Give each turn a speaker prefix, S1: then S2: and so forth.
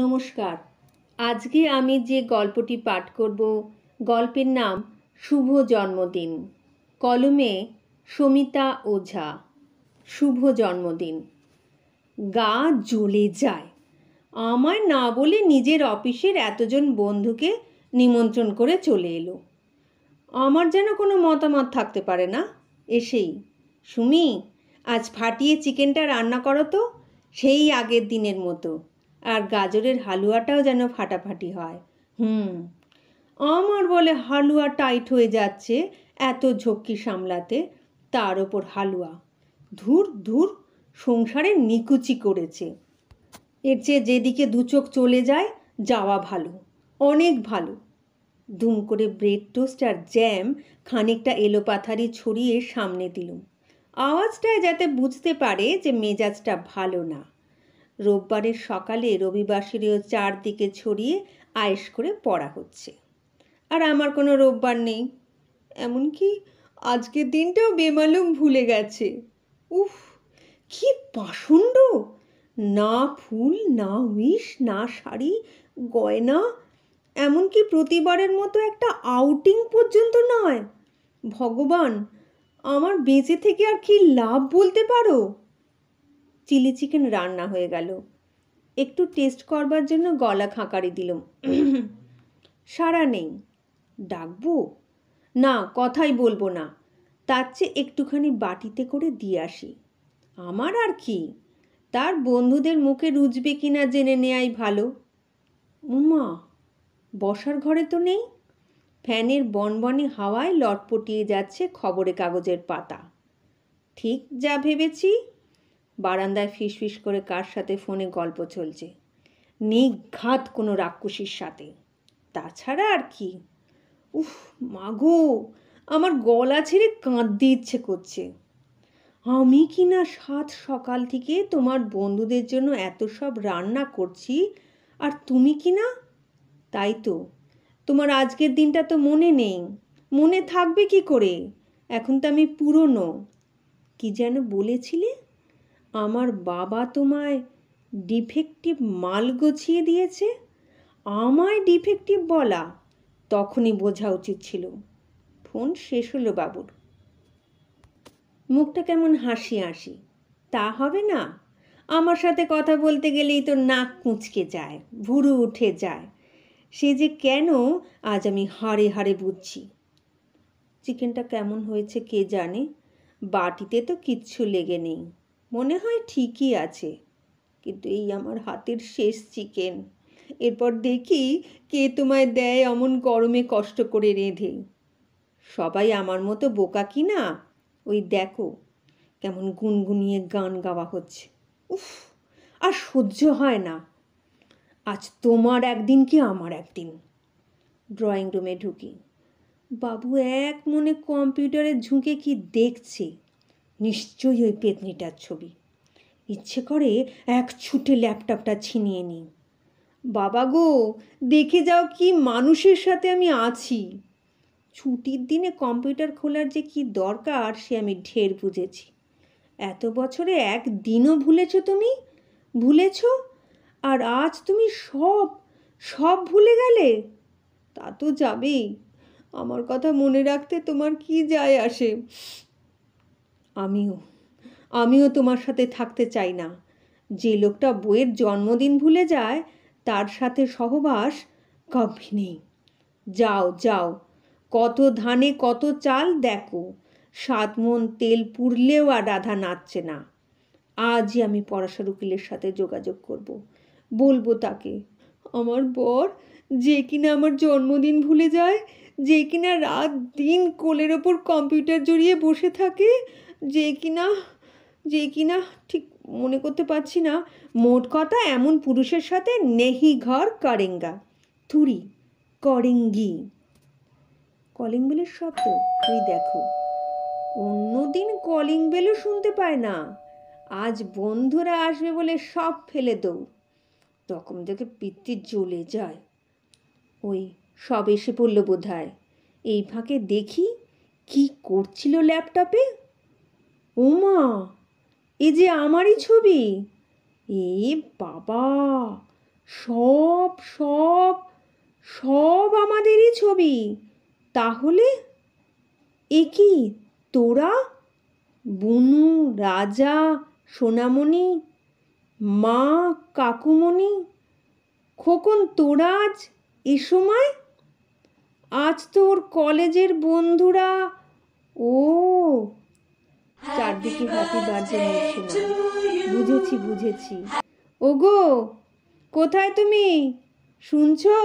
S1: নমস্কার আজকে আমি যে গল্পটি পাঠ করব গল্পের নাম শুভ জন্মদিন কলমে সমিতা ওঝা শুভ জন্মদিন গা জ্বলে যায় আমায় না বলে নিজের অফিসের এতজন বন্ধুকে নিমন্ত্রণ করে চলে এলো আমার যেন কোনো মতামত থাকতে পারে না এসেই সুমি আজ ফাটিয়ে চিকেনটা রান্না করো তো সেই আগের দিনের মতো আর গাজরের হালুয়াটাও যেন ফাটাফাটি হয় হুম আমার বলে হালুয়া টাইট হয়ে যাচ্ছে এত ঝক্কি সামলাতে তার ওপর হালুয়া ধুর ধুর সংসারে নিকুচি করেছে এর চেয়ে যেদিকে দুচোখ চলে যায় যাওয়া ভালো অনেক ভালো দুম করে ব্রেড টোস্ট আর জ্যাম খানিকটা এলোপাথারি ছড়িয়ে সামনে দিলুম আওয়াজটায় যাতে বুঝতে পারে যে মেজাজটা ভালো না রোববারের সকালে রবিবাসীরও চারদিকে ছড়িয়ে আয়েস করে পড়া হচ্ছে আর আমার কোনো রোববার নেই এমনকি আজকের দিনটাও বেমালুম ভুলে গেছে উফ কি পাষণ্ড না ফুল না উইশ না শাড়ি গয়না এমনকি প্রতিবারের মতো একটা আউটিং পর্যন্ত নয় ভগবান আমার বেঁচে থেকে আর কি লাভ বলতে পারো চিলি চিকেন রান্না হয়ে গেল একটু টেস্ট করবার জন্য গলা খাঁকারি দিলাম সারা নেই ডাকবো না কথাই বলবো না তার চেয়ে একটুখানি বাটিতে করে দিয়ে আসি আমার আর কি তার বন্ধুদের মুখে রুজবে না জেনে নেয়াই ভালো উমা বসার ঘরে তো নেই ফ্যানের বনবনে হাওয়ায় লটপটিয়ে যাচ্ছে খবরে কাগজের পাতা ঠিক যা ভেবেছি বারান্দায় ফিসফিস করে কার সাথে ফোনে গল্প চলছে নিঘাত কোনো রাক্ষসীর সাথে তাছাড়া আর কি উফ মাগো আমার গলা ছেড়ে কাঁদতে ইচ্ছে করছে আমি কি না সাত সকাল থেকে তোমার বন্ধুদের জন্য এত সব রান্না করছি আর তুমি কি না তাই তো তোমার আজকের দিনটা তো মনে নেই মনে থাকবে কি করে এখন তো আমি পুরনো কি যেন বলেছিলে আমার বাবা তোমায় ডিফেক্টিভ মাল গছিয়ে দিয়েছে আমায় ডিফেক্টিভ বলা তখনই বোঝা উচিত ছিল ফোন শেষ হলো বাবুর মুখটা কেমন হাসি হাসি তা হবে না আমার সাথে কথা বলতে গেলেই তো নাক কুঁচকে যায় ভুরু উঠে যায় সে যে কেন আজ আমি হাড়ে হাড়ে বুঝছি চিকেনটা কেমন হয়েছে কে জানে বাটিতে তো কিচ্ছু লেগে নেই মনে হয় ঠিকই আছে কিন্তু এই আমার হাতের শেষ চিকেন এরপর দেখি কে তোমায় দেয় অমন গরমে কষ্ট করে রেঁধে সবাই আমার মতো বোকা কি না ওই দেখো কেমন গুনগুনিয়ে গান গাওয়া হচ্ছে উফ আর সহ্য হয় না আজ তোমার একদিন কি আমার একদিন ড্রয়িং রুমে ঢুকি বাবু এক মনে কম্পিউটারে ঝুঁকে কি দেখছে নিশ্চয়ই ওই পেতনিটার ছবি ইচ্ছে করে এক ছুটে ল্যাপটপটা ছিনিয়ে নিই বাবা গো দেখে যাও কি মানুষের সাথে আমি আছি ছুটির দিনে কম্পিউটার খোলার যে কি দরকার সে আমি ঢের বুঝেছি এত বছরে একদিনও ভুলেছ তুমি ভুলেছ আর আজ তুমি সব সব ভুলে গেলে তা তো যাবেই আমার কথা মনে রাখতে তোমার কি যায় আসে আমিও আমিও তোমার সাথে থাকতে চাই না যে লোকটা বইয়ের জন্মদিন ভুলে যায় তার সাথে সহবাস কফি নেই যাও যাও কত ধানে কত চাল দেখো সাত মন তেল পুড়লেও আর রাধা নাচছে না আজই আমি পরাশর উকিলের সাথে যোগাযোগ করব বলবো তাকে আমার বর যে কিনা আমার জন্মদিন ভুলে যায় যে কিনা রাত দিন কোলের ওপর কম্পিউটার জড়িয়ে বসে থাকে যে কিনা যে কিনা ঠিক মনে করতে পারছি না মোট কথা এমন পুরুষের সাথে নেহি ঘর করেঙ্গা থুরি করেঙ্গি কলিং বেলের শব্দ তুই দেখো অন্যদিন কলিং বেলও শুনতে পায় না আজ বন্ধুরা আসবে বলে সব ফেলে দৌ তখন দেখে পিতৃ জ্বলে যায় ওই সব এসে পড়ল বোধ হয় এই ফাঁকে দেখি কি করছিল ল্যাপটপে ওমা এ যে আমারই ছবি এ বাবা সব সব সব আমাদেরই ছবি তাহলে এ কি তোরা বুনু রাজা সোনামণি মা কাকুমণি খোকন তোরাজ এ সময় আজ তোর কলেজের বন্ধুরা ও চারদিকে হাতি বাজে বুঝেছি বুঝেছি ওগো কোথায় তুমি শুনছো